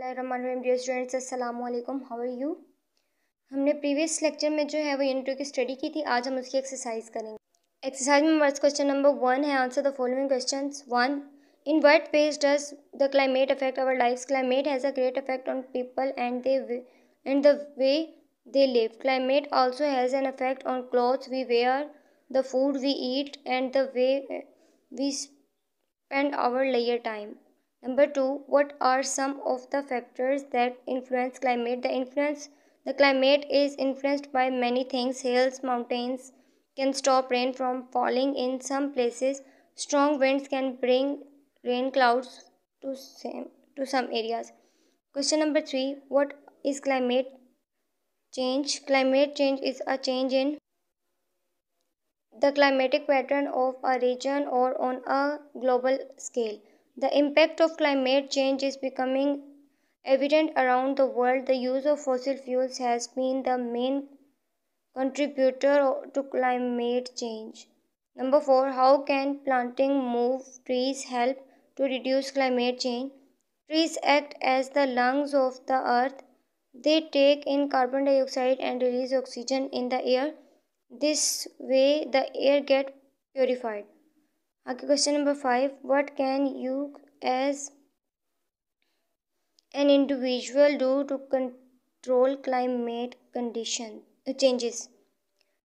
Dear students अस्सलाम वालेकुम how are you हमने प्रीवियस लेक्चर में जो है वो यूनिट की स्टडी की थी आज हम उसकी एक्सरसाइज करेंगे एक्सरसाइज में हमारे क्वेश्चन नंबर वन है answer the following question one in what ways does the climate affect our life climate has a great effect on people and they and the way they live climate also has an effect on cloth we wear the food we eat and the way we spend our लेयर time Number two, what are some of the factors that influence climate? The influence the climate is influenced by many things. Hills, mountains can stop rain from falling in some places. Strong winds can bring rain clouds to same to some areas. Question number three, what is climate change? Climate change is a change in the climatic pattern of a region or on a global scale. The impact of climate change is becoming evident around the world. The use of fossil fuels has been the main contributor to climate change. Number 4 How can planting more trees help to reduce climate change? Trees act as the lungs of the earth. They take in carbon dioxide and release oxygen in the air. This way the air gets purified. आगे question number five what can you as an individual do to control climate condition changes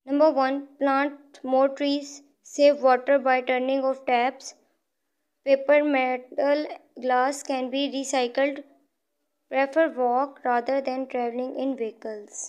number one plant more trees save water by turning off taps paper metal glass can be recycled prefer walk rather than traveling in vehicles